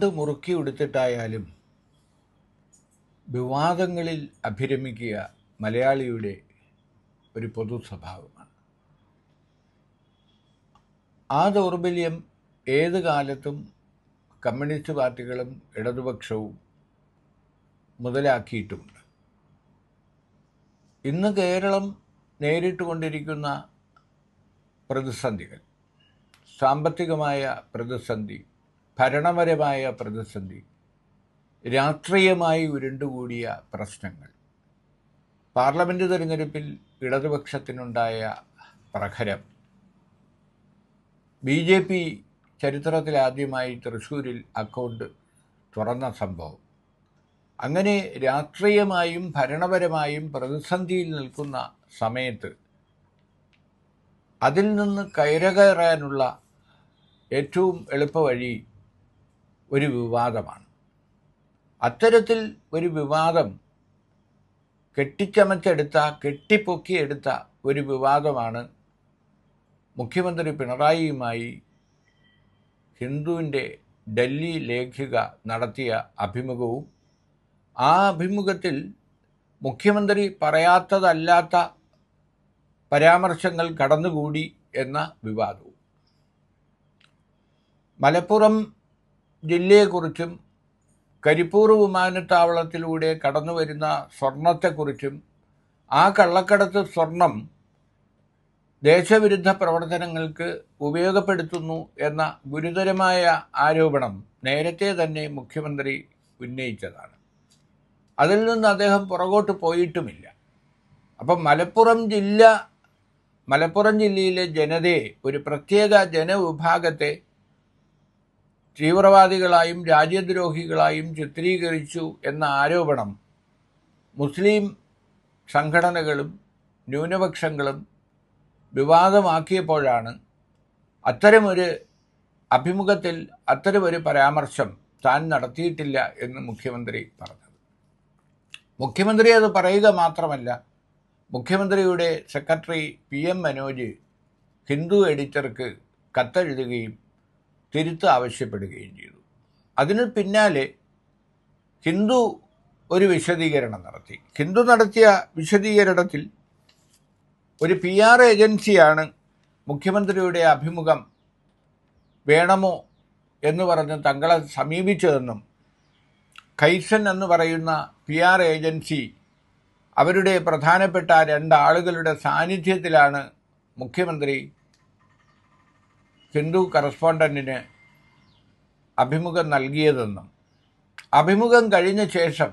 പണ്ട് മുറുക്കി ഉടുത്തിട്ടായാലും വിവാദങ്ങളിൽ അഭിരമിക്കുക മലയാളിയുടെ ഒരു പൊതു സ്വഭാവമാണ് ആ ദൗർബല്യം ഏത് കാലത്തും കമ്മ്യൂണിസ്റ്റ് പാർട്ടികളും ഇടതുപക്ഷവും മുതലാക്കിയിട്ടുമുണ്ട് ഇന്ന് കേരളം നേരിട്ടുകൊണ്ടിരിക്കുന്ന പ്രതിസന്ധികൾ സാമ്പത്തികമായ പ്രതിസന്ധി ഭരണപരമായ പ്രതിസന്ധി രാഷ്ട്രീയമായി ഉരുണ്ടുകൂടിയ പ്രശ്നങ്ങൾ പാർലമെൻറ്റ് തിരഞ്ഞെടുപ്പിൽ ഇടതുപക്ഷത്തിനുണ്ടായ പ്രഹരം ബി ജെ പി ചരിത്രത്തിലാദ്യമായി തൃശ്ശൂരിൽ അക്കൗണ്ട് തുറന്ന സംഭവം അങ്ങനെ രാഷ്ട്രീയമായും ഭരണപരമായും പ്രതിസന്ധിയിൽ നിൽക്കുന്ന സമയത്ത് അതിൽ നിന്ന് കയറുകയറാനുള്ള ഏറ്റവും എളുപ്പവഴി ഒരു വിവാദമാണ് അത്തരത്തിൽ ഒരു വിവാദം കെട്ടിച്ചമച്ചെടുത്ത കെട്ടിപ്പൊക്കിയെടുത്ത ഒരു വിവാദമാണ് മുഖ്യമന്ത്രി പിണറായിയുമായി ഹിന്ദുവിൻ്റെ ഡൽഹി ലേഖിക നടത്തിയ അഭിമുഖവും ആ അഭിമുഖത്തിൽ മുഖ്യമന്ത്രി പറയാത്തതല്ലാത്ത പരാമർശങ്ങൾ കടന്നുകൂടി എന്ന വിവാദവും മലപ്പുറം ജില്ലയെക്കുറിച്ചും കരിപ്പൂർ വിമാനത്താവളത്തിലൂടെ കടന്നു വരുന്ന സ്വർണത്തെക്കുറിച്ചും ആ കള്ളക്കടത്ത് സ്വർണം ദേശവിരുദ്ധ പ്രവർത്തനങ്ങൾക്ക് ഉപയോഗപ്പെടുത്തുന്നു എന്ന ഗുരുതരമായ ആരോപണം നേരത്തെ തന്നെ മുഖ്യമന്ത്രി ഉന്നയിച്ചതാണ് അതിൽ നിന്ന് അദ്ദേഹം പുറകോട്ട് പോയിട്ടുമില്ല അപ്പം മലപ്പുറം ജില്ല മലപ്പുറം ജില്ലയിലെ ജനതയെ ഒരു പ്രത്യേക ജനവിഭാഗത്തെ തീവ്രവാദികളായും രാജ്യദ്രോഹികളായും ചിത്രീകരിച്ചു എന്ന ആരോപണം മുസ്ലിം സംഘടനകളും ന്യൂനപക്ഷങ്ങളും വിവാദമാക്കിയപ്പോഴാണ് അത്തരമൊരു അഭിമുഖത്തിൽ അത്തരമൊരു പരാമർശം താൻ നടത്തിയിട്ടില്ല എന്ന് മുഖ്യമന്ത്രി പറഞ്ഞത് മുഖ്യമന്ത്രി അത് പറയുക മാത്രമല്ല മുഖ്യമന്ത്രിയുടെ secretary P M Manoj Hindu എഡിറ്റർക്ക് കത്തെഴുതുകയും തിരുത്ത് ആവശ്യപ്പെടുകയും ചെയ്തു അതിന് പിന്നാലെ ഹിന്ദു ഒരു വിശദീകരണം നടത്തി ഹിന്ദു നടത്തിയ വിശദീകരണത്തിൽ ഒരു പി ആർ ഏജൻസിയാണ് മുഖ്യമന്ത്രിയുടെ അഭിമുഖം വേണമോ എന്ന് പറഞ്ഞ് തങ്ങളെ സമീപിച്ചതെന്നും കൈസൻ എന്ന് പറയുന്ന പി ആർ ഏജൻസി അവരുടെ പ്രധാനപ്പെട്ട രണ്ടാളുകളുടെ സാന്നിധ്യത്തിലാണ് മുഖ്യമന്ത്രി ഹിന്ദു കറസ്പോണ്ടൻറ്റിന് അഭിമുഖം നൽകിയതെന്നും അഭിമുഖം കഴിഞ്ഞ ശേഷം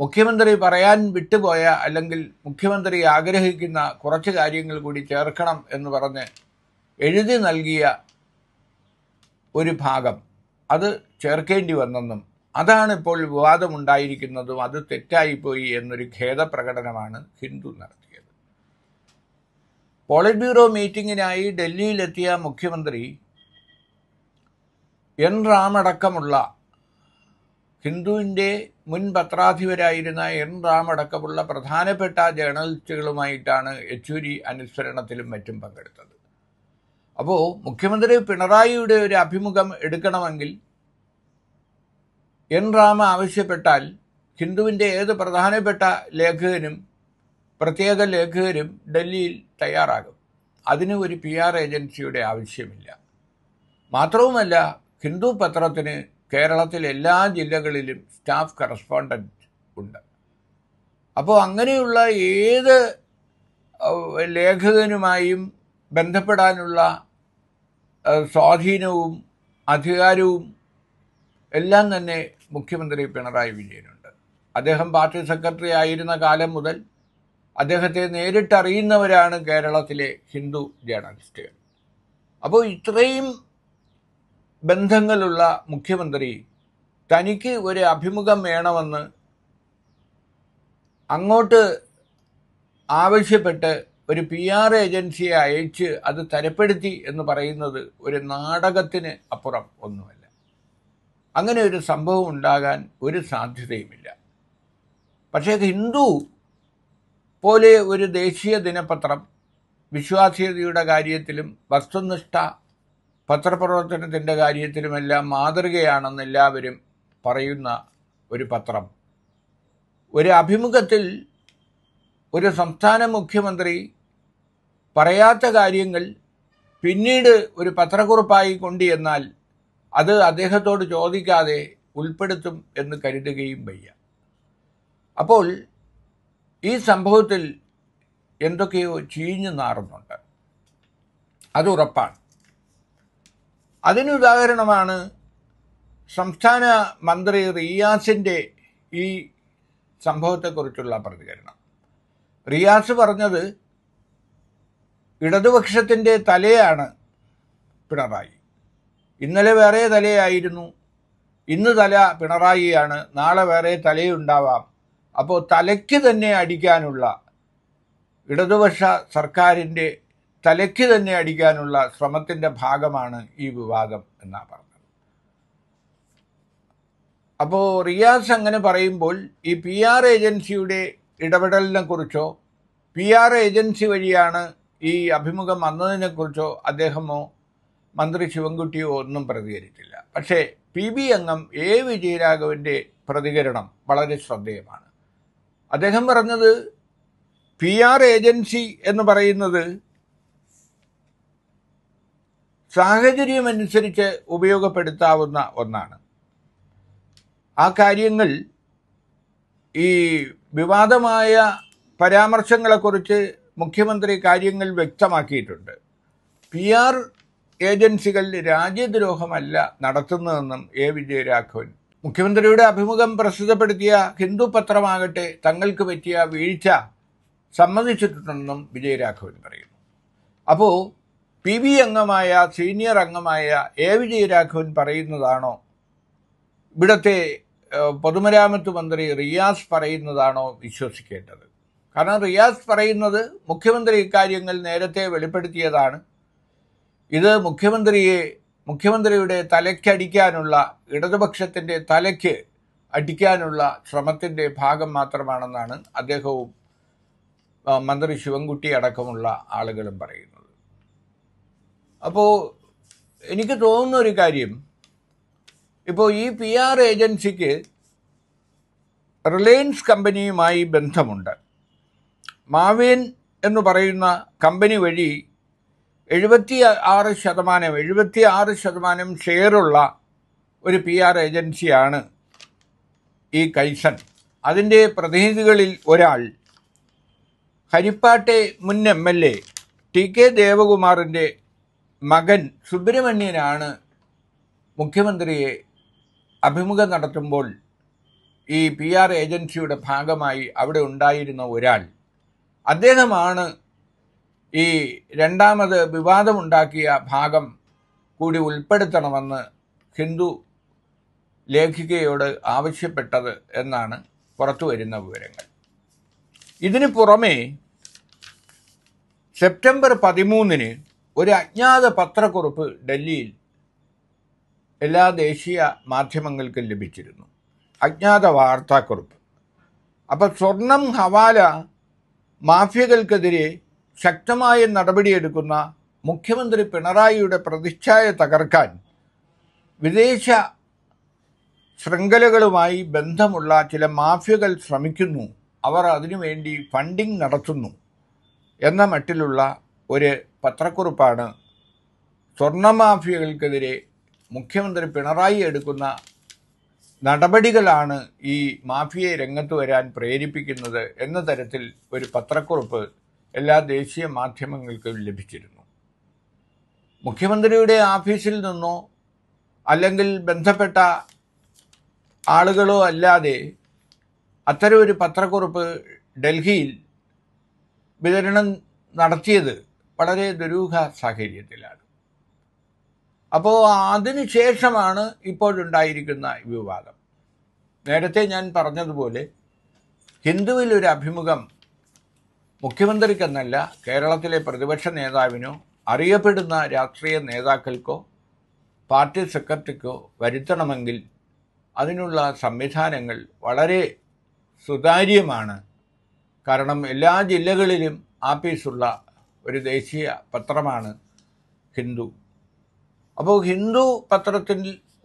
മുഖ്യമന്ത്രി പറയാൻ വിട്ടുപോയ അല്ലെങ്കിൽ മുഖ്യമന്ത്രി ആഗ്രഹിക്കുന്ന കുറച്ച് കാര്യങ്ങൾ കൂടി ചേർക്കണം എന്ന് പറഞ്ഞ് എഴുതി നൽകിയ ഒരു ഭാഗം അത് ചേർക്കേണ്ടി വന്നെന്നും അതാണ് ഇപ്പോൾ വിവാദമുണ്ടായിരിക്കുന്നതും അത് തെറ്റായിപ്പോയി എന്നൊരു ഖേദപ്രകടനമാണ് ഹിന്ദു നടത്തുന്നത് പോളിറ്റ് ബ്യൂറോ മീറ്റിങ്ങിനായി ഡൽഹിയിലെത്തിയ മുഖ്യമന്ത്രി എൻ റാമടക്കമുള്ള ഹിന്ദുവിൻ്റെ മുൻ പത്രാധിപരായിരുന്ന എൻ റാമടക്കമുള്ള പ്രധാനപ്പെട്ട ജേർണലിസ്റ്റുകളുമായിട്ടാണ് യെച്ചൂരി അനുസ്മരണത്തിലും മറ്റും പങ്കെടുത്തത് അപ്പോൾ മുഖ്യമന്ത്രി പിണറായിയുടെ ഒരു അഭിമുഖം എടുക്കണമെങ്കിൽ എൻ റാമ ആവശ്യപ്പെട്ടാൽ ഹിന്ദുവിൻ്റെ ഏത് പ്രധാനപ്പെട്ട ലേഖകനും പ്രത്യേക ലേഖകരും ഡൽഹിയിൽ തയ്യാറാകും അതിന് ഒരു പി ആർ ഏജൻസിയുടെ ആവശ്യമില്ല മാത്രവുമല്ല ഹിന്ദു പത്രത്തിന് കേരളത്തിലെ എല്ലാ ജില്ലകളിലും സ്റ്റാഫ് കറസ്പോണ്ടൻറ്റ് ഉണ്ട് അപ്പോൾ അങ്ങനെയുള്ള ഏത് ലേഖകനുമായും ബന്ധപ്പെടാനുള്ള സ്വാധീനവും അധികാരവും എല്ലാം തന്നെ മുഖ്യമന്ത്രി പിണറായി വിജയനുണ്ട് അദ്ദേഹം പാർട്ടി സെക്രട്ടറി ആയിരുന്ന കാലം മുതൽ അദ്ദേഹത്തെ നേരിട്ടറിയുന്നവരാണ് കേരളത്തിലെ ഹിന്ദു ജേർണലിസ്റ്റുകൾ അപ്പോൾ ഇത്രയും ബന്ധങ്ങളുള്ള മുഖ്യമന്ത്രി തനിക്ക് ഒരു അഭിമുഖം വേണമെന്ന് അങ്ങോട്ട് ആവശ്യപ്പെട്ട് ഒരു പി ആർ ഏജൻസിയെ അയച്ച് അത് തരപ്പെടുത്തി എന്ന് പറയുന്നത് ഒരു നാടകത്തിന് അപ്പുറം ഒന്നുമല്ല അങ്ങനെ ഒരു സംഭവം ഉണ്ടാകാൻ ഒരു സാധ്യതയുമില്ല പക്ഷേ ഹിന്ദു പോലെ ഒരു ദേശീയ ദിനപത്രം വിശ്വാസ്യതയുടെ കാര്യത്തിലും വസ്തുനിഷ്ഠ പത്രപ്രവർത്തനത്തിൻ്റെ കാര്യത്തിലുമെല്ലാം മാതൃകയാണെന്ന് എല്ലാവരും പറയുന്ന ഒരു പത്രം ഒരു അഭിമുഖത്തിൽ ഒരു സംസ്ഥാന മുഖ്യമന്ത്രി പറയാത്ത കാര്യങ്ങൾ പിന്നീട് ഒരു പത്രക്കുറിപ്പായി കൊണ്ട് എന്നാൽ അത് അദ്ദേഹത്തോട് ചോദിക്കാതെ ഉൾപ്പെടുത്തും എന്ന് കരുതുകയും വയ്യ അപ്പോൾ ഈ സംഭവത്തിൽ എന്തൊക്കെയോ ചീഞ്ഞു നാറുന്നുണ്ട് അത് ഉറപ്പാണ് അതിനുദാഹരണമാണ് സംസ്ഥാന മന്ത്രി റിയാസിൻ്റെ ഈ സംഭവത്തെക്കുറിച്ചുള്ള പ്രതികരണം റിയാസ് പറഞ്ഞത് ഇടതുപക്ഷത്തിൻ്റെ തലയാണ് പിണറായി ഇന്നലെ വേറെ തലയായിരുന്നു ഇന്ന് തല പിണറായിയാണ് നാളെ വേറെ തലയുണ്ടാവാം അപ്പോൾ തലയ്ക്ക് തന്നെ അടിക്കാനുള്ള ഇടതുപക്ഷ സർക്കാരിൻ്റെ തലയ്ക്ക് തന്നെ അടിക്കാനുള്ള ശ്രമത്തിൻ്റെ ഭാഗമാണ് ഈ വിവാദം എന്നാണ് പറഞ്ഞത് അപ്പോൾ റിയാസ് അങ്ങനെ പറയുമ്പോൾ ഈ പി ആർ ഏജൻസിയുടെ ഇടപെടലിനെ കുറിച്ചോ പി ആർ ഏജൻസി വഴിയാണ് ഈ അഭിമുഖം വന്നതിനെക്കുറിച്ചോ അദ്ദേഹമോ മന്ത്രി ശിവൻകുട്ടിയോ ഒന്നും പ്രതികരിച്ചില്ല പക്ഷേ പി ബി അംഗം എ വിജയരാഘവൻ്റെ പ്രതികരണം വളരെ ശ്രദ്ധേയമാണ് അദ്ദേഹം പറഞ്ഞത് പി ആർ ഏജൻസി എന്ന് പറയുന്നത് സാഹചര്യമനുസരിച്ച് ഉപയോഗപ്പെടുത്താവുന്ന ഒന്നാണ് ആ കാര്യങ്ങൾ ഈ വിവാദമായ പരാമർശങ്ങളെക്കുറിച്ച് മുഖ്യമന്ത്രി കാര്യങ്ങൾ വ്യക്തമാക്കിയിട്ടുണ്ട് പി ആർ ഏജൻസികൾ രാജ്യദ്രോഹമല്ല നടത്തുന്നതെന്നും എ വിജയരാഘവൻ മുഖ്യമന്ത്രിയുടെ അഭിമുഖം പ്രസിദ്ധപ്പെടുത്തിയ ഹിന്ദു പത്രമാകട്ടെ തങ്ങൾക്ക് പറ്റിയ വീഴ്ച സമ്മതിച്ചിട്ടുണ്ടെന്നും വിജയരാഘവൻ പറയുന്നു അപ്പോൾ പി വി അംഗമായ സീനിയർ അംഗമായ എ വിജയരാഘവൻ പറയുന്നതാണോ ഇവിടത്തെ പൊതുമരാമത്ത് മന്ത്രി റിയാസ് പറയുന്നതാണോ വിശ്വസിക്കേണ്ടത് കാരണം റിയാസ് പറയുന്നത് മുഖ്യമന്ത്രി ഇക്കാര്യങ്ങൾ നേരത്തെ വെളിപ്പെടുത്തിയതാണ് ഇത് മുഖ്യമന്ത്രിയെ മുഖ്യമന്ത്രിയുടെ തലയ്ക്കടിക്കാനുള്ള ഇടതുപക്ഷത്തിൻ്റെ തലയ്ക്ക് അടിക്കാനുള്ള ശ്രമത്തിൻ്റെ ഭാഗം മാത്രമാണെന്നാണ് അദ്ദേഹവും മന്ത്രി ശിവൻകുട്ടി അടക്കമുള്ള ആളുകളും പറയുന്നത് അപ്പോൾ എനിക്ക് തോന്നുന്ന ഒരു കാര്യം ഇപ്പോൾ ഈ പി ആർ ഏജൻസിക്ക് റിലയൻസ് കമ്പനിയുമായി ബന്ധമുണ്ട് മാവേൻ എന്ന് പറയുന്ന കമ്പനി വഴി എഴുപത്തി ആറ് ശതമാനം എഴുപത്തി ആറ് ശതമാനം ഷെയറുള്ള ഒരു പി ആർ ഏജൻസിയാണ് ഈ കൈസൺ അതിൻ്റെ പ്രതിനിധികളിൽ ഒരാൾ ഹരിപ്പാട്ടെ മുൻ M L A T K ദേവകുമാറിൻ്റെ മകൻ സുബ്രഹ്മണ്യനാണ് മുഖ്യമന്ത്രിയെ അഭിമുഖം നടത്തുമ്പോൾ ഈ പി ആർ ഏജൻസിയുടെ ഭാഗമായി അവിടെ ഉണ്ടായിരുന്ന ഒരാൾ അദ്ദേഹമാണ് ഈ രണ്ടാമത് വിവാദമുണ്ടാക്കിയ ഭാഗം കൂടി ഉൾപ്പെടുത്തണമെന്ന് ഹിന്ദു ലേഖികയോട് ആവശ്യപ്പെട്ടത് എന്നാണ് പുറത്തു വരുന്ന വിവരങ്ങൾ ഇതിന് പുറമേ സെപ്റ്റംബർ പതിമൂന്നിന് ഒരു അജ്ഞാത പത്രക്കുറിപ്പ് ഡൽഹിയിൽ എല്ലാ ദേശീയ മാധ്യമങ്ങൾക്കും ലഭിച്ചിരുന്നു അജ്ഞാത വാർത്താക്കുറിപ്പ് അപ്പോൾ സ്വർണം ഹവാല മാഫിയകൾക്കെതിരെ ശക്തമായ നടപടിയെടുക്കുന്ന മുഖ്യമന്ത്രി പിണറായിയുടെ പ്രതിച്ഛായ തകർക്കാൻ വിദേശ ശൃംഖലകളുമായി ബന്ധമുള്ള ചില മാഫിയകൾ ശ്രമിക്കുന്നു അവർ അതിനുവേണ്ടി ഫണ്ടിംഗ് നടത്തുന്നു എന്ന മട്ടിലുള്ള ഒരു പത്രക്കുറിപ്പാണ് സ്വർണ്ണ മാഫിയകൾക്കെതിരെ മുഖ്യമന്ത്രി പിണറായി എടുക്കുന്ന നടപടികളാണ് ഈ മാഫിയയെ രംഗത്ത് വരാൻ പ്രേരിപ്പിക്കുന്നത് എന്ന തരത്തിൽ ഒരു പത്രക്കുറിപ്പ് എല്ലാ ദേശീയ മാധ്യമങ്ങൾക്കും ലഭിച്ചിരുന്നു മുഖ്യമന്ത്രിയുടെ ഓഫീസിൽ നിന്നോ അല്ലെങ്കിൽ ബന്ധപ്പെട്ട ആളുകളോ അല്ലാതെ അത്തരം ഒരു പത്രക്കുറിപ്പ് ഡൽഹിയിൽ വിതരണം നടത്തിയത് വളരെ ദുരൂഹ സാഹചര്യത്തിലാണ് അപ്പോൾ അതിനുശേഷമാണ് ഇപ്പോഴുണ്ടായിരിക്കുന്ന വിവാദം നേരത്തെ ഞാൻ പറഞ്ഞതുപോലെ ഹിന്ദുവിൽ ഒരു അഭിമുഖം മുഖ്യമന്ത്രിക്കെന്നല്ല കേരളത്തിലെ പ്രതിപക്ഷ നേതാവിനോ അറിയപ്പെടുന്ന രാഷ്ട്രീയ നേതാക്കൾക്കോ പാർട്ടി സെക്രട്ടറിക്കോ വരുത്തണമെങ്കിൽ അതിനുള്ള സംവിധാനങ്ങൾ വളരെ സുതാര്യമാണ് കാരണം എല്ലാ ജില്ലകളിലും ആപ്പീസുള്ള ഒരു ദേശീയ പത്രമാണ് ഹിന്ദു അപ്പോൾ ഹിന്ദു പത്രത്തിൽ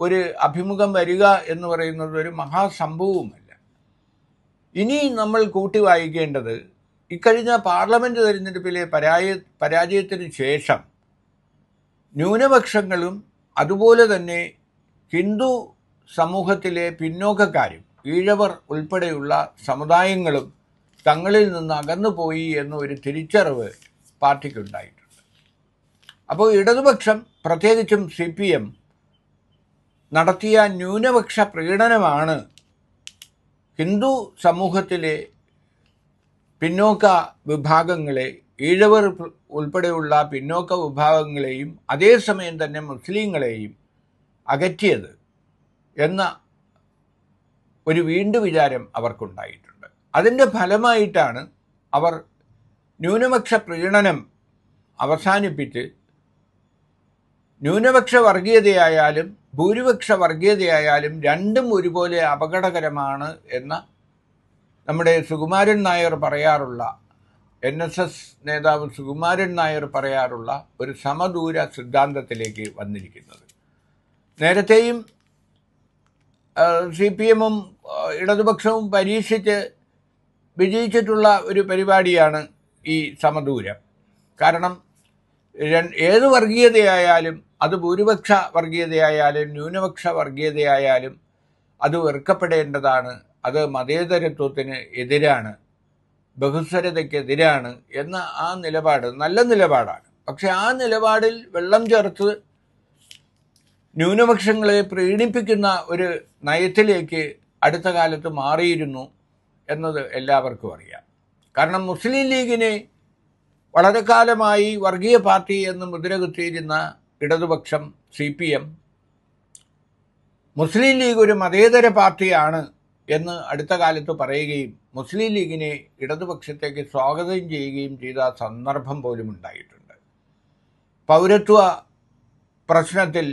ഒരു അഭിമുഖം വരിക എന്ന് പറയുന്നത് ഒരു മഹാസംഭവവുമല്ല ഇനി നമ്മൾ കൂട്ടി വായിക്കേണ്ടത് ഇക്കഴിഞ്ഞ പാർലമെൻറ്റ് തെരഞ്ഞെടുപ്പിലെ പരാജയ പരാജയത്തിന് ശേഷം ന്യൂനപക്ഷങ്ങളും അതുപോലെ തന്നെ ഹിന്ദു സമൂഹത്തിലെ പിന്നോക്കക്കാരും ഈഴവർ ഉൾപ്പെടെയുള്ള സമുദായങ്ങളും തങ്ങളിൽ നിന്ന് അകന്നുപോയി എന്ന ഒരു തിരിച്ചറിവ് പാർട്ടിക്കുണ്ടായിട്ടുണ്ട് അപ്പോൾ ഇടതുപക്ഷം പ്രത്യേകിച്ചും സി പി എം നടത്തിയ ന്യൂനപക്ഷ പ്രീണനമാണ് ഹിന്ദു സമൂഹത്തിലെ പിന്നോക്ക വിഭാഗങ്ങളെ ഈഴവർ ഉൾപ്പെടെയുള്ള പിന്നോക്ക വിഭാഗങ്ങളെയും അതേസമയം തന്നെ മുസ്ലിങ്ങളെയും അകറ്റിയത് എന്ന ഒരു വീണ്ടു വിചാരം അവർക്കുണ്ടായിട്ടുണ്ട് അതിൻ്റെ ഫലമായിട്ടാണ് അവർ ന്യൂനപക്ഷ പ്രകടനം അവസാനിപ്പിച്ച് ന്യൂനപക്ഷ വർഗീയതയായാലും ഭൂരിപക്ഷ വർഗീയതയായാലും രണ്ടും ഒരുപോലെ അപകടകരമാണ് എന്ന നമ്മുടെ സുകുമാരൻ നായർ പറയാറുള്ള എൻ എസ് എസ് നേതാവ് സുകുമാരൻ നായർ പറയാറുള്ള ഒരു സമദൂര സിദ്ധാന്തത്തിലേക്ക് വന്നിരിക്കുന്നത് നേരത്തെയും സി പി എമ്മും ഇടതുപക്ഷവും പരീക്ഷിച്ച് വിജയിച്ചിട്ടുള്ള ഒരു പരിപാടിയാണ് ഈ സമദൂരം കാരണം ഏത് വർഗീയതയായാലും അത് ഭൂരിപക്ഷ വർഗീയതയായാലും ന്യൂനപക്ഷ വർഗീയതയായാലും അത് വെറുക്കപ്പെടേണ്ടതാണ് അത് മതേതരത്വത്തിന് എതിരാണ് ബഹുസ്വരതയ്ക്കെതിരാണ് എന്ന ആ നിലപാട് നല്ല നിലപാടാണ് പക്ഷെ ആ നിലപാടിൽ വെള്ളം ചേർത്ത് ന്യൂനപക്ഷങ്ങളെ പ്രീണിപ്പിക്കുന്ന ഒരു നയത്തിലേക്ക് അടുത്ത കാലത്ത് മാറിയിരുന്നു എന്നത് എല്ലാവർക്കും അറിയാം കാരണം മുസ്ലിം ലീഗിനെ വളരെ കാലമായി വർഗീയ പാർട്ടി എന്ന് മുദ്രകുത്തിയിരുന്ന ഇടതുപക്ഷം C P M Muslim League ഒരു മതേതര പാർട്ടിയാണ് എന്ന് അടുത്ത കാലത്ത് പറയുകയും മുസ്ലിം ലീഗിനെ ഇടതുപക്ഷത്തേക്ക് സ്വാഗതം ചെയ്യുകയും ചെയ്ത സന്ദർഭം പോലും ഉണ്ടായിട്ടുണ്ട് പൗരത്വ പ്രശ്നത്തിൽ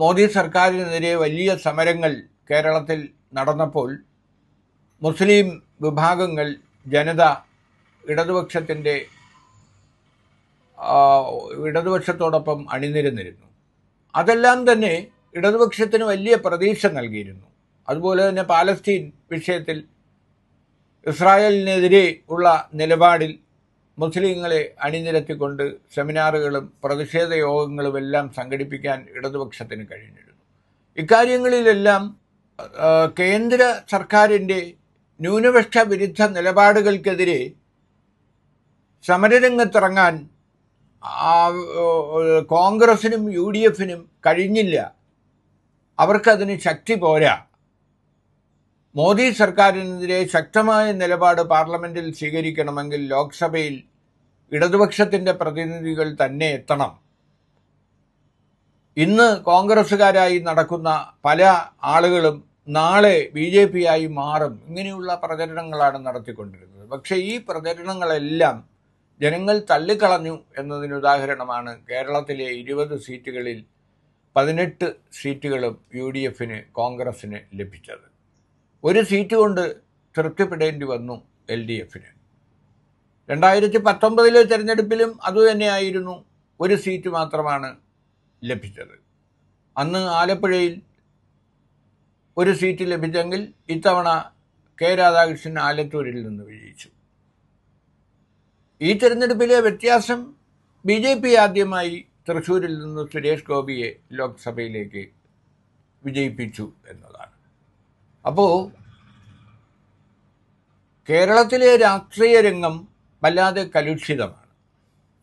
മോദി സർക്കാരിനെതിരെ വലിയ സമരങ്ങൾ കേരളത്തിൽ നടന്നപ്പോൾ മുസ്ലിം വിഭാഗങ്ങൾ ജനത ഇടതുപക്ഷത്തിൻ്റെ ഇടതുപക്ഷത്തോടൊപ്പം അണിനിരന്നിരുന്നു അതെല്ലാം തന്നെ ഇടതുപക്ഷത്തിന് വലിയ പ്രതീക്ഷ നൽകിയിരുന്നു അതുപോലെ തന്നെ പാലസ്തീൻ വിഷയത്തിൽ ഇസ്രായേലിനെതിരെ ഉള്ള നിലപാടിൽ മുസ്ലിങ്ങളെ അണിനിരത്തിക്കൊണ്ട് സെമിനാറുകളും പ്രതിഷേധ യോഗങ്ങളും എല്ലാം സംഘടിപ്പിക്കാൻ ഇടതുപക്ഷത്തിന് കഴിഞ്ഞിരുന്നു ഇക്കാര്യങ്ങളിലെല്ലാം കേന്ദ്ര സർക്കാരിൻ്റെ ന്യൂനപക്ഷ വിരുദ്ധ നിലപാടുകൾക്കെതിരെ സമരരംഗത്തിറങ്ങാൻ കോൺഗ്രസിനും യു ഡി എഫിനും കഴിഞ്ഞില്ല അവർക്കതിന് ശക്തി പോരാ മോദി സർക്കാരിനെതിരെ ശക്തമായ നിലപാട് പാർലമെന്റിൽ സ്വീകരിക്കണമെങ്കിൽ ലോക്സഭയിൽ ഇടതുപക്ഷത്തിന്റെ പ്രതിനിധികൾ തന്നെ എത്തണം ഇന്ന് കോൺഗ്രസുകാരായി നടക്കുന്ന പല ആളുകളും നാളെ ബി ജെ പി ആയി മാറും ഇങ്ങനെയുള്ള പ്രചരണങ്ങളാണ് നടത്തിക്കൊണ്ടിരുന്നത് പക്ഷേ ഈ പ്രചരണങ്ങളെല്ലാം ജനങ്ങൾ തള്ളിക്കളഞ്ഞു എന്നതിന് ഉദാഹരണമാണ് കേരളത്തിലെ ഇരുപത് സീറ്റുകളിൽ പതിനെട്ട് സീറ്റുകളും യു ഡി എഫിന് ലഭിച്ചത് ഒരു സീറ്റ് കൊണ്ട് തൃപ്തിപ്പെടേണ്ടി വന്നു എൽ ഡി എഫിന് രണ്ടായിരത്തി പത്തൊമ്പതിലെ തിരഞ്ഞെടുപ്പിലും അതുതന്നെയായിരുന്നു ഒരു സീറ്റ് മാത്രമാണ് ലഭിച്ചത് അന്ന് ആലപ്പുഴയിൽ ഒരു സീറ്റ് ലഭിച്ചെങ്കിൽ ഇത്തവണ കെ രാധാകൃഷ്ണൻ ആലത്തൂരിൽ നിന്ന് വിജയിച്ചു ഈ തിരഞ്ഞെടുപ്പിലെ വ്യത്യാസം ബി ജെ പി ആദ്യമായി തൃശ്ശൂരിൽ നിന്ന് സുരേഷ് ഗോപിയെ ലോക്സഭയിലേക്ക് വിജയിപ്പിച്ചു എന്നതാണ് അപ്പോൾ കേരളത്തിലെ രാഷ്ട്രീയ രംഗം വല്ലാതെ കലുഷിതമാണ്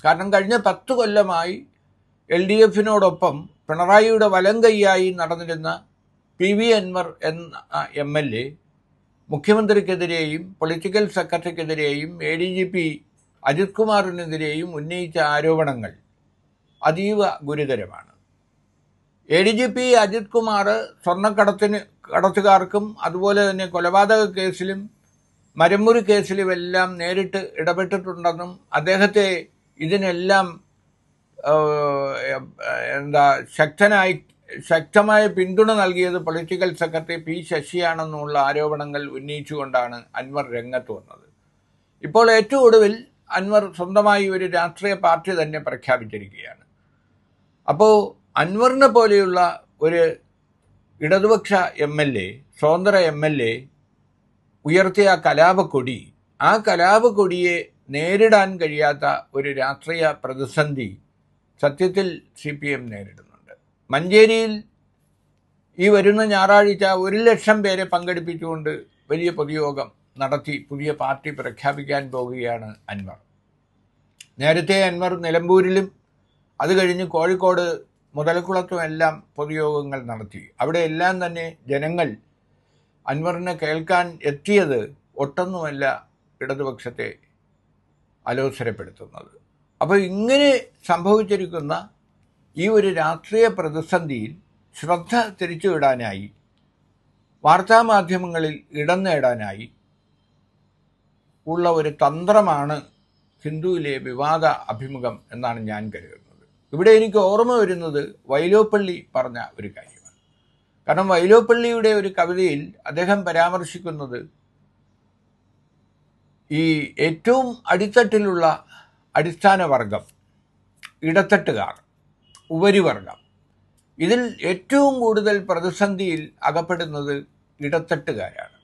കാരണം കഴിഞ്ഞ പത്ത് കൊല്ലമായി എൽ ഡി എഫിനോടൊപ്പം പിണറായിയുടെ വലം കൈയായി നടന്നിരുന്ന പി വി അൻവർ എന്ന എം എൽ എ മുഖ്യമന്ത്രിക്കെതിരെയും പൊളിറ്റിക്കൽ സെക്രട്ടറിക്കെതിരെയും A D G P Ajith കുമാറിനെതിരെയും ഉന്നയിച്ച ആരോപണങ്ങൾ അതീവ ഗുരുതരമാണ് A D G P Ajith Kumar സ്വർണ്ണക്കടത്തിന് കടത്തുകാർക്കും അതുപോലെ തന്നെ കൊലപാതക കേസിലും മരമുറി കേസിലുമെല്ലാം നേരിട്ട് ഇടപെട്ടിട്ടുണ്ടെന്നും അദ്ദേഹത്തെ ഇതിനെല്ലാം എന്താ ശക്തനായി ശക്തമായ പിന്തുണ നൽകിയത് പൊളിറ്റിക്കൽ സെക്രട്ടറി പി ശശിയാണെന്നുള്ള ആരോപണങ്ങൾ ഉന്നയിച്ചുകൊണ്ടാണ് അൻവർ രംഗത്ത് വന്നത് ഇപ്പോൾ ഏറ്റവും ഒടുവിൽ അൻവർ സ്വന്തമായി ഒരു രാഷ്ട്രീയ പാർട്ടി തന്നെ പ്രഖ്യാപിച്ചിരിക്കുകയാണ് അപ്പോൾ അൻവറിനെ പോലെയുള്ള ഒരു ഇടതുപക്ഷ എം എൽ എ സ്വതന്ത്ര എം എൽ എ ഉയർത്തിയ ആ കലാപക്കൊടി ആ കലാപക്കൊടിയെ നേരിടാൻ കഴിയാത്ത ഒരു രാഷ്ട്രീയ പ്രതിസന്ധി സത്യത്തിൽ സി പി എം നേരിടുന്നുണ്ട് മഞ്ചേരിയിൽ ഈ വരുന്ന ഞായറാഴ്ച ഒരു ലക്ഷം പേരെ പങ്കെടുപ്പിച്ചുകൊണ്ട് വലിയ പൊതുയോഗം നടത്തി പുതിയ പാർട്ടി പ്രഖ്യാപിക്കാൻ പോവുകയാണ് അൻവർ നേരത്തെ അൻവർ നിലമ്പൂരിലും അത് കഴിഞ്ഞ് കോഴിക്കോട് എല്ലാം പൊതുയോഗങ്ങൾ നടത്തി അവിടെയെല്ലാം തന്നെ ജനങ്ങൾ അൻവറിനെ കേൾക്കാൻ എത്തിയത് ഒട്ടൊന്നുമല്ല ഇടതുപക്ഷത്തെ അലോസരപ്പെടുത്തുന്നത് അപ്പോൾ ഇങ്ങനെ സംഭവിച്ചിരിക്കുന്ന ഈ ഒരു രാഷ്ട്രീയ പ്രതിസന്ധിയിൽ ശ്രദ്ധ തിരിച്ചുവിടാനായി വാർത്താമാധ്യമങ്ങളിൽ ഇടം നേടാനായി ഉള്ള ഒരു തന്ത്രമാണ് ഹിന്ദുവിലെ വിവാദ അഭിമുഖം എന്നാണ് ഞാൻ കരുതുന്നത് ഇവിടെ എനിക്ക് ഓർമ്മ വരുന്നത് വൈലോപ്പള്ളി പറഞ്ഞ ഒരു കാര്യമാണ് കാരണം വൈലോപ്പള്ളിയുടെ ഒരു കവിതയിൽ അദ്ദേഹം പരാമർശിക്കുന്നത് ഈ ഏറ്റവും അടിത്തട്ടിലുള്ള അടിസ്ഥാന വർഗം ഇടത്തട്ടുകാർ ഉപരിവർഗം ഇതിൽ ഏറ്റവും കൂടുതൽ പ്രതിസന്ധിയിൽ അകപ്പെടുന്നത് ഇടത്തട്ടുകാരാണ്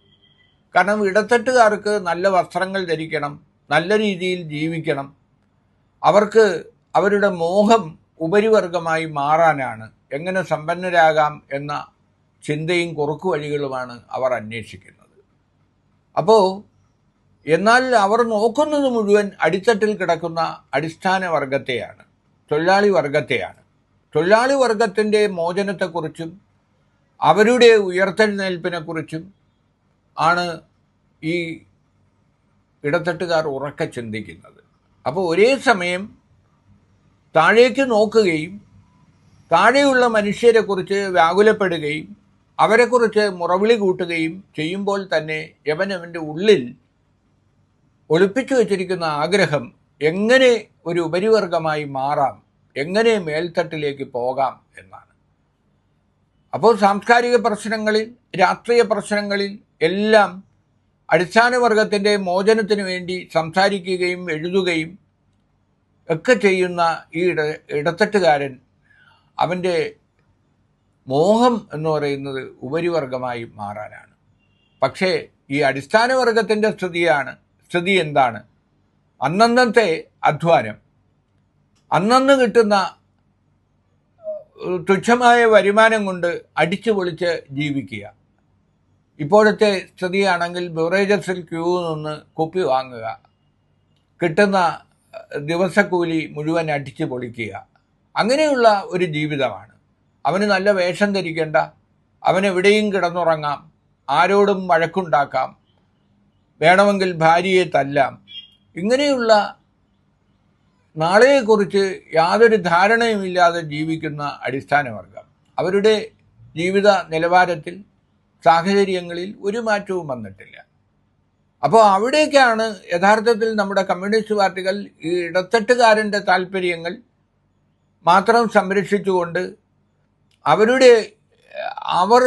കാരണം ഇടത്തട്ടുകാർക്ക് നല്ല വസ്ത്രങ്ങൾ ധരിക്കണം നല്ല രീതിയിൽ ജീവിക്കണം അവർക്ക് അവരുടെ മോഹം ഉപരിവർഗമായി മാറാനാണ് എങ്ങനെ സമ്പന്നരാകാം എന്ന ചിന്തയും കുറുക്കു വഴികളുമാണ് അവർ അന്വേഷിക്കുന്നത് അപ്പോൾ എന്നാൽ അവർ നോക്കുന്നത് മുഴുവൻ അടിത്തട്ടിൽ കിടക്കുന്ന അടിസ്ഥാന വർഗത്തെയാണ് തൊഴിലാളി വർഗത്തെയാണ് തൊഴിലാളി വർഗത്തിൻ്റെ മോചനത്തെക്കുറിച്ചും അവരുടെ ഉയർത്തെഴുന്നേൽപ്പിനെക്കുറിച്ചും ആണ് ഈ ഇടത്തട്ടുകാർ ഉറക്കെ ചിന്തിക്കുന്നത് അപ്പോൾ ഒരേ സമയം താഴേക്ക് നോക്കുകയും താഴെയുള്ള മനുഷ്യരെക്കുറിച്ച് വ്യാകുലപ്പെടുകയും അവരെക്കുറിച്ച് മുറവിളി കൂട്ടുകയും ചെയ്യുമ്പോൾ തന്നെ യവനവൻ്റെ ഉള്ളിൽ ഒളിപ്പിച്ചു വച്ചിരിക്കുന്ന ആഗ്രഹം എങ്ങനെ ഒരു ഉപരിവർഗമായി മാറാം എങ്ങനെ മേൽത്തട്ടിലേക്ക് പോകാം എന്നാണ് അപ്പോൾ സാംസ്കാരിക പ്രശ്നങ്ങളിൽ രാഷ്ട്രീയ പ്രശ്നങ്ങളിൽ എല്ലാം അടിസ്ഥാന വർഗത്തിൻ്റെ മോചനത്തിനു വേണ്ടി സംസാരിക്കുകയും എഴുതുകയും ഒക്കെ ചെയ്യുന്ന ഈ ഇട ഇടത്തട്ടുകാരൻ അവൻ്റെ മോഹം എന്ന് പറയുന്നത് ഉപരിവർഗമായി മാറാനാണ് പക്ഷേ ഈ അടിസ്ഥാന വർഗത്തിൻ്റെ സ്ഥിതിയാണ് സ്ഥിതി എന്താണ് അന്നന്നത്തെ അധ്വാനം അന്നന്ന് കിട്ടുന്ന തുച്ഛമായ വരുമാനം കൊണ്ട് അടിച്ചു പൊളിച്ച് ജീവിക്കുക ഇപ്പോഴത്തെ സ്ഥിതിയാണെങ്കിൽ ബിവറേജസിൽ ക്യൂ നിന്ന് കുപ്പി വാങ്ങുക കിട്ടുന്ന ദിവസക്കൂലി മുഴുവൻ അടിച്ചു പൊളിക്കുക അങ്ങനെയുള്ള ഒരു ജീവിതമാണ് അവന് നല്ല വേഷം ധരിക്കേണ്ട അവനെവിടെയും കിടന്നുറങ്ങാം ആരോടും വഴക്കുണ്ടാക്കാം വേണമെങ്കിൽ ഭാര്യയെ തല്ലാം ഇങ്ങനെയുള്ള നാളെയെക്കുറിച്ച് യാതൊരു ധാരണയുമില്ലാതെ ജീവിക്കുന്ന അടിസ്ഥാനവർഗം അവരുടെ ജീവിത നിലവാരത്തിൽ സാഹചര്യങ്ങളിൽ ഒരു മാറ്റവും വന്നിട്ടില്ല അപ്പോൾ അവിടേക്കാണ് യഥാർത്ഥത്തിൽ നമ്മുടെ കമ്മ്യൂണിസ്റ്റ് പാർട്ടികൾ ഈ ഇടത്തട്ടുകാരൻ്റെ താല്പര്യങ്ങൾ മാത്രം സംരക്ഷിച്ചുകൊണ്ട് അവരുടെ അവർ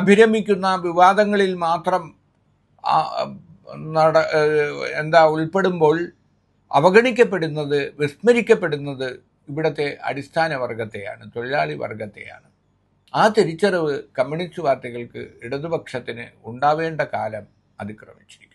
അഭിരമിക്കുന്ന വിവാദങ്ങളിൽ മാത്രം നട എന്താ ഉൾപ്പെടുമ്പോൾ അവഗണിക്കപ്പെടുന്നത് വിസ്മരിക്കപ്പെടുന്നത് ഇവിടുത്തെ അടിസ്ഥാന വർഗത്തെയാണ് തൊഴിലാളി വർഗത്തെയാണ് ആ തിരിച്ചറിവ് കമ്മ്യൂണിസ്റ്റ് പാർട്ടികൾക്ക് ഇടതുപക്ഷത്തിന് ഉണ്ടാവേണ്ട കാലം அதிக்கிரமிச்சிருக்கு